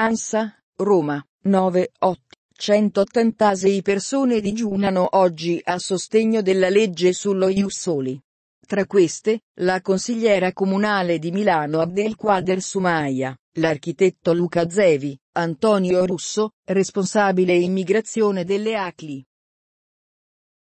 Ansa, Roma, 9, 8. 186 persone digiunano oggi a sostegno della legge sullo Iussoli. Tra queste, la consigliera comunale di Milano Abdelkader Sumaia, l'architetto Luca Zevi, Antonio Russo, responsabile immigrazione delle ACLI,